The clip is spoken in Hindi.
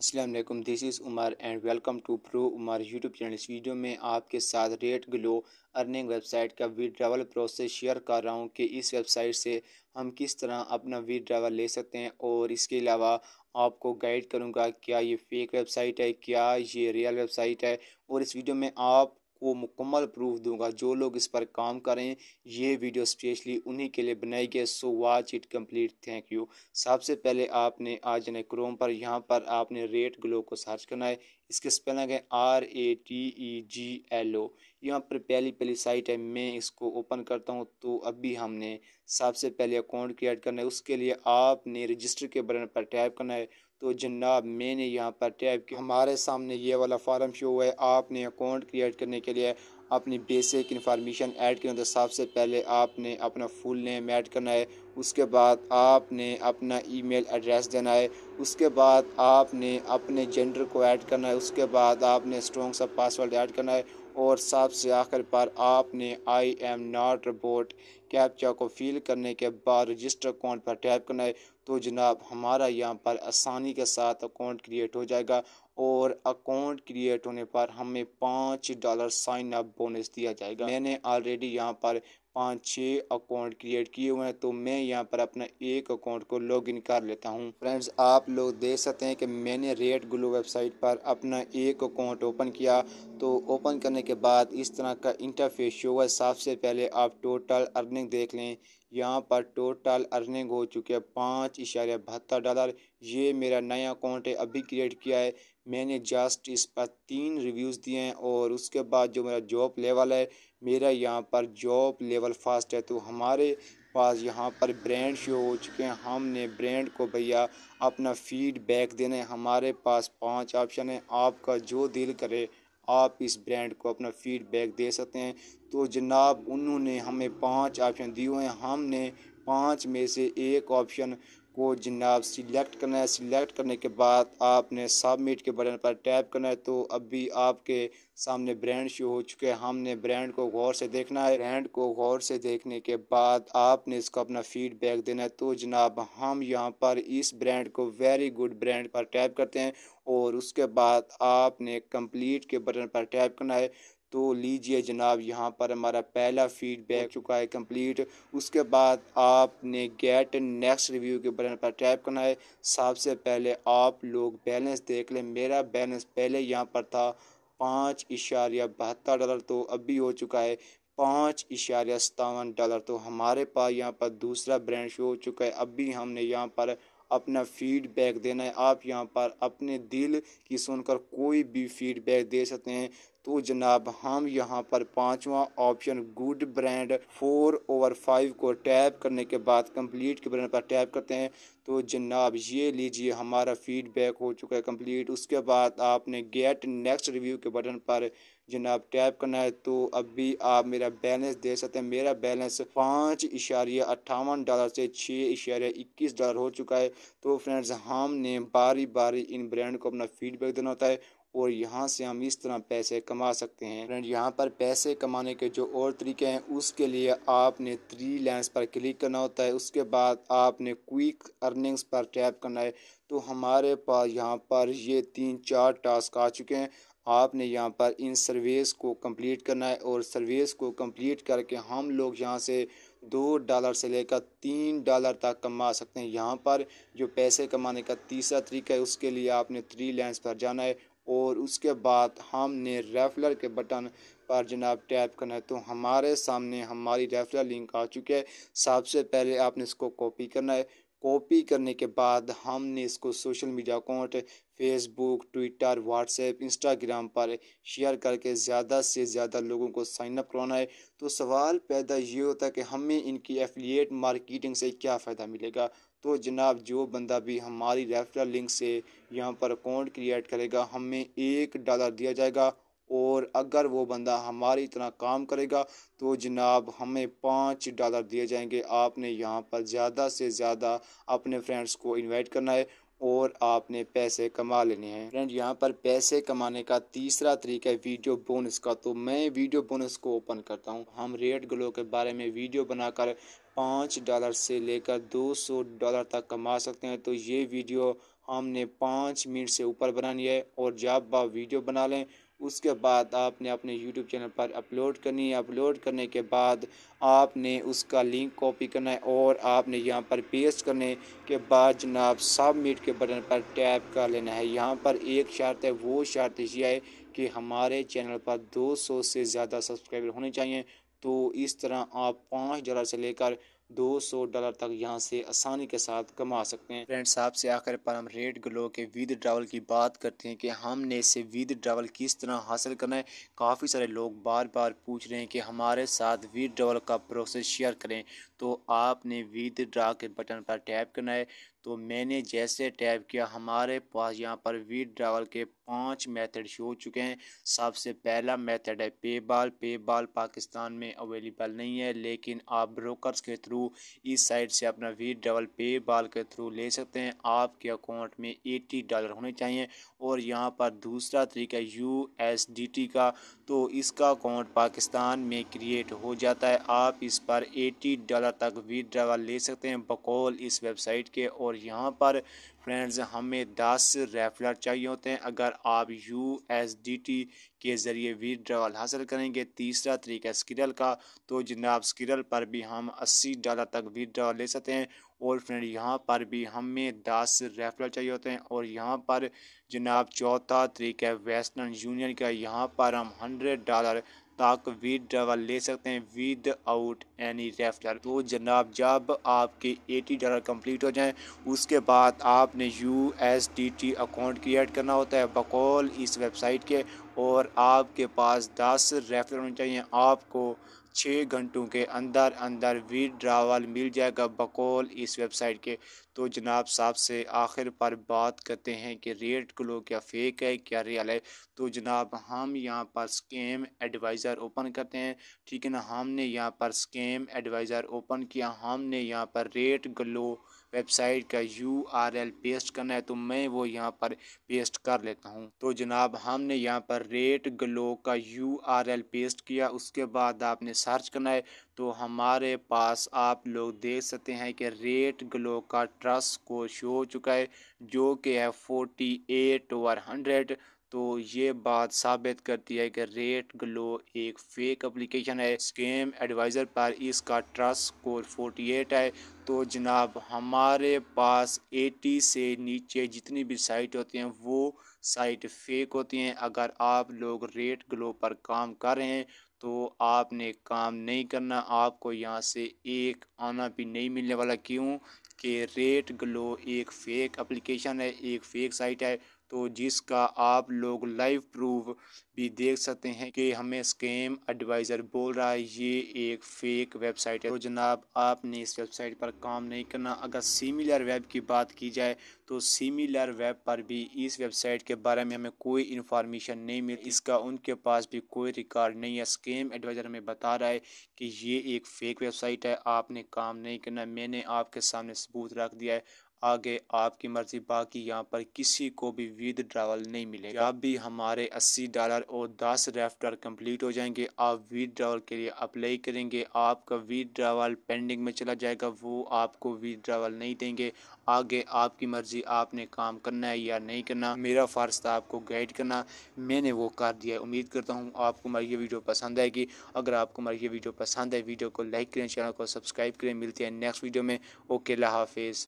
Aslam this is Umar and welcome to pro Umar YouTube channel इस वीडियो में आपके साथ रेट ग्लो अर्निंग वेबसाइट का विड्रावल प्रोसेस शेयर कर रहा हूँ कि इस वेबसाइट से हम किस तरह अपना विड्रावल ले सकते हैं और इसके अलावा आपको गाइड करूँगा क्या ये फेक वेबसाइट है क्या ये रियल वेबसाइट है और इस वीडियो में आप को मुकम्मल प्रूफ दूंगा जो लोग इस पर काम करें ये वीडियो स्पेशली उन्हीं के लिए बनाई गई so watch it complete thank you सबसे पहले आपने आ ने क्रोम पर यहाँ पर आपने रेट ग्लो को सर्च करना है इसके स्पेलिंग है R A T E G L O यहाँ पर पहली पहली साइट है मैं इसको ओपन करता हूँ तो अभी हमने सबसे पहले अकाउंट क्रिएट करना है उसके लिए आपने रजिस्टर के बटन पर टैप करना है तो जनाब मैंने यहाँ पर टैप किया हमारे सामने ये वाला फार्म शो हुआ है आपने अकाउंट क्रिएट करने के लिए अपनी बेसिक इन्फॉर्मेशन ऐड करना था सबसे पहले आपने अपना फुल नेम ऐड करना है उसके बाद आपने अपना ईमेल एड्रेस देना है उसके बाद आपने अपने जेंडर को ऐड करना है उसके बाद आपने स्ट्रॉन्ग सा पासवर्ड ऐड करना है और साफ से आखिर पर आपने I am not robot captcha को फिल करने के बाद रजिस्टर अकाउंट पर टैप करना है तो जनाब हमारा यहाँ पर आसानी के साथ अकाउंट क्रिएट हो जाएगा और अकाउंट क्रिएट होने पर हमें पाँच डॉलर साइन अप बोनस दिया जाएगा मैंने ऑलरेडी यहाँ पर पाँच छः अकाउंट क्रिएट किए हुए हैं तो मैं यहाँ पर अपना एक अकाउंट को लॉगिन कर लेता हूँ फ्रेंड्स आप लोग देख सकते हैं कि मैंने रेड ग्लू वेबसाइट पर अपना एक अकाउंट ओपन किया तो ओपन करने के बाद इस तरह का इंटरफेस शो हुआ सबसे पहले आप टोटल अर्निंग देख लें यहाँ पर टोटल अर्निंग हो चुकी है पाँच इशारे बहत्तर डॉलर ये मेरा नया अकाउंट है अभी क्रिएट किया है मैंने जस्ट इस पर तीन रिव्यूज़ दिए हैं और उसके बाद जो मेरा जॉब लेवल है मेरा यहाँ पर जॉब लेवल फास्ट है तो हमारे पास यहाँ पर ब्रांड शो हो चुके हैं हमने ब्रांड को भैया अपना फीडबैक देना है हमारे पास पांच ऑप्शन है आपका जो दिल करे आप इस ब्रांड को अपना फीडबैक दे सकते हैं तो जनाब उन्होंने हमें पांच ऑप्शन दिए हैं हमने पाँच में से एक ऑप्शन वो जनाब सिलेक्ट करना है सिलेक्ट करने के बाद आपने सबमिट के बटन पर टैप करना है तो अभी आपके सामने ब्रांड शो हो चुके हैं हमने ब्रांड को गौर से देखना है ब्रांड को गौर से देखने के बाद आपने इसको अपना फीडबैक देना है तो जनाब हम यहाँ पर इस ब्रांड को वेरी गुड ब्रांड पर टैप करते हैं और उसके बाद आपने कंप्लीट के बटन पर टैप करना है तो लीजिए जनाब यहाँ पर हमारा पहला फीडबैक हाँ। चुका है कंप्लीट उसके बाद आपने गेट नेक्स्ट रिव्यू के बटन पर टैप करना है सबसे पहले आप लोग बैलेंस देख लें मेरा बैलेंस पहले यहाँ पर था पाँच इशारिया बहत्तर डॉलर तो अभी हो चुका है पाँच इशारिया सतावन डॉलर तो हमारे पास यहाँ पर दूसरा ब्रांड शो हो चुका है अभी हमने यहाँ पर अपना फीडबैक देना है आप यहाँ पर अपने दिल की सुनकर कोई भी फीडबैक दे सकते हैं तो जनाब हम यहाँ पर पांचवा option good brand four over five को टैप करने के बाद कंप्लीट के ब्रांड पर टैप करते हैं तो जनाब ये लीजिए हमारा फीडबैक हो चुका है कंप्लीट उसके बाद आपने गेट नेक्स्ट रिव्यू के बटन पर जनाब टैप करना है तो अभी आप मेरा बैलेंस दे सकते हैं मेरा बैलेंस पाँच इशारे अट्ठावन डॉलर से छः इशारे इक्कीस डॉलर हो चुका है तो फ्रेंड्स हमने बारी बारी इन ब्रांड को अपना फीडबैक देना होता है और यहाँ से हम इस तरह पैसे कमा सकते हैं फ्रेंड यहाँ पर पैसे कमाने के जो और तरीके हैं उसके लिए आपने थ्री लाइन्स पर क्लिक करना होता है उसके बाद आपने क्विक अर्निंग्स पर टैप करना है तो हमारे पास यहाँ पर ये तीन चार टास्क आ चुके हैं आपने यहाँ पर इन सर्वेस को कंप्लीट करना है और सर्वेस को कंप्लीट करके हम लोग यहाँ से दो डॉलर से लेकर तीन डॉलर तक कमा सकते हैं यहाँ पर जो पैसे कमाने का तीसरा तरीका है उसके लिए आपने थ्री लेंस पर जाना है और उसके बाद हमने रेफलर के बटन पर जनाब टैप करना है तो हमारे सामने हमारी रेफलर लिंक आ चुकी है सबसे पहले आपने इसको कॉपी करना है कॉपी करने के बाद हमने इसको social media account Facebook Twitter WhatsApp Instagram पर शेयर करके ज़्यादा से ज़्यादा लोगों को साइन अप करवाना है तो सवाल पैदा ये होता है कि हमें इनकी एफिलिएट मार्केटिंग से क्या फ़ायदा मिलेगा तो जनाब जो बंदा भी हमारी रेफरल लिंक से यहाँ पर अकाउंट क्रिएट करेगा हमें एक डॉलर दिया जाएगा और अगर वो बंदा हमारी तरह काम करेगा तो जनाब हमें पाँच डॉलर दिए जाएंगे आपने यहाँ पर ज़्यादा से ज़्यादा अपने फ्रेंड्स को इनवाइट करना है और आपने पैसे कमा लेने हैं फ्रेंड यहाँ पर पैसे कमाने का तीसरा तरीका है वीडियो बोनस का तो मैं वीडियो बोनस को ओपन करता हूँ हम रेड ग्लो के बारे में वीडियो बनाकर पाँच डॉलर से लेकर दो सौ डॉलर तक कमा सकते हैं तो ये वीडियो हमने पाँच मिनट से ऊपर बनानी है और जब आप वीडियो बना लें उसके बाद आपने अपने YouTube चैनल पर अपलोड करनी है अपलोड करने के बाद आपने उसका लिंक कॉपी करना है और आपने यहाँ पर पेस्ट करने के बाद जनाब सबमिट के बटन पर टैप कर लेना है यहाँ पर एक शर्त है वो शर्त यह है कि हमारे चैनल पर 200 से ज़्यादा सब्सक्राइबर होने चाहिए तो इस तरह आप पाँच डॉलर से लेकर 200 डॉलर तक यहां से आसानी के साथ कमा सकते हैं फ्रेंड्स आपसे आखिर पर हम रेड ग्लो के विद ड्रावल की बात करते हैं कि हमने इसे विद ड्रावल किस तरह हासिल करना है काफ़ी सारे लोग बार बार पूछ रहे हैं कि हमारे साथ विद ड्रावल का प्रोसेस शेयर करें तो आपने विद ड्रा के बटन पर टैप करना है तो मैंने जैसे टैप किया हमारे पास यहाँ पर ड्रावल के पांच मेथड हो चुके हैं सबसे पहला मेथड है पेबाल पेबाल पाकिस्तान में अवेलेबल नहीं है लेकिन आप ब्रोकर्स के थ्रू इस साइट से अपना पे पेबाल के थ्रू ले सकते हैं आपके अकाउंट में एटी डॉलर होने चाहिए और यहाँ पर दूसरा तरीका यू एस डी टी का तो इसका अकाउंट पाकिस्तान में क्रिएट हो जाता है आप इस पर एटी डॉलर तक ड्रावल ले सकते हैं बकौल इस वेबसाइट के और यहाँ पर फ्रेंड्स हमें दस रेफलर चाहिए होते हैं अगर आप यू एस डी टी के ज़रिए विड्रॉल हासिल करेंगे तीसरा तरीका स्किरल का तो जनाब स्किरल पर भी हम अस्सी डॉलर तक विड्रॉल ले सकते हैं और फ्रेंड यहाँ पर भी हमें दस रेफलर चाहिए होते हैं और यहाँ पर जनाब चौथा तरीका वेस्टर्न यूनियन का यहाँ पर हम हंड्रेड डॉलर तक विद डॉलर ले सकते हैं विद आउट एनी रेफर तो जनाब जब आपके टी डॉलर कंप्लीट हो जाएं उसके बाद आपने U S D T account create करना होता है बकौल इस वेबसाइट के और आपके पास 10 रेफर होने चाहिए आपको छः घंटों के अंदर अंदर विड्रावल मिल जाएगा बकौल इस वेबसाइट के तो जनाब साहब से आखिर पर बात करते हैं कि रेट ग्लो क्या फेक है क्या रियल है तो जनाब हम यहाँ पर स्कैम एडवाइज़र ओपन करते हैं ठीक है ना हमने यहाँ पर स्केम एडवाइज़र ओपन किया हमने यहाँ पर रेट ग्लो वेबसाइट का यू आर एल पेस्ट करना है तो मैं वो यहाँ पर पेस्ट कर लेता हूँ तो जनाब हमने यहाँ पर रेट ग्लो का यू आर एल पेस्ट किया उसके बाद आपने सर्च करना है तो हमारे पास आप लोग देख सकते हैं कि रेट ग्लो का ट्रस्ट को शो हो चुका है जो कि है फोर्टी एट ओवर हंड्रेड तो ये बात साबित करती है कि रेट ग्लो एक फेक एप्लीकेशन है स्कैम एडवाइज़र पर इसका ट्रस्ट स्कोर 48 है तो जनाब हमारे पास 80 से नीचे जितनी भी साइट होती हैं वो साइट फेक होती हैं अगर आप लोग रेट ग्लो पर काम कर रहे हैं तो आपने काम नहीं करना आपको यहाँ से एक आना भी नहीं मिलने वाला क्यों कि रेट ग्लो एक फ़ेक एप्लीकेशन है एक फ़ेक साइट है तो जिसका आप लोग लाइव प्रूफ भी देख सकते हैं कि हमें स्कैम एडवाइज़र बोल रहा है ये एक फ़ेक वेबसाइट है तो जनाब आपने इस वेबसाइट पर काम नहीं करना अगर सिमिलर वेब की बात की जाए तो सिमिलर वेब पर भी इस वेबसाइट के बारे में हमें कोई इन्फॉर्मेशन नहीं मिली इसका उनके पास भी कोई रिकॉर्ड नहीं है स्कैम एडवाइज़र हमें बता रहा है कि ये एक फ़ेक वेबसाइट है आपने काम नहीं करना मैंने आपके सामने सबूत रख दिया है आगे आपकी मर्जी बाकी यहाँ पर किसी को भी विद ड्रावल नहीं मिलेगा अब भी हमारे अस्सी डॉलर और दस रेफ्टर कंप्लीट हो जाएंगे आप विद ड्रावल के लिए अप्लाई करेंगे आपका विद ड्रावल पेंडिंग में चला जाएगा वो आपको विद ड्रावल नहीं देंगे आगे आपकी मर्जी आपने काम करना है या नहीं करना मेरा फ़र्ज था आपको गाइड करना मैंने वो कर दिया उम्मीद करता हूँ आपको हमारी ये वीडियो पसंद आएगी अगर आपको हमारी ये वीडियो पसंद है वीडियो को लाइक करें चैनल को सब्सक्राइब करें मिलते हैं नेक्स्ट वीडियो में ओके ला हाफिज़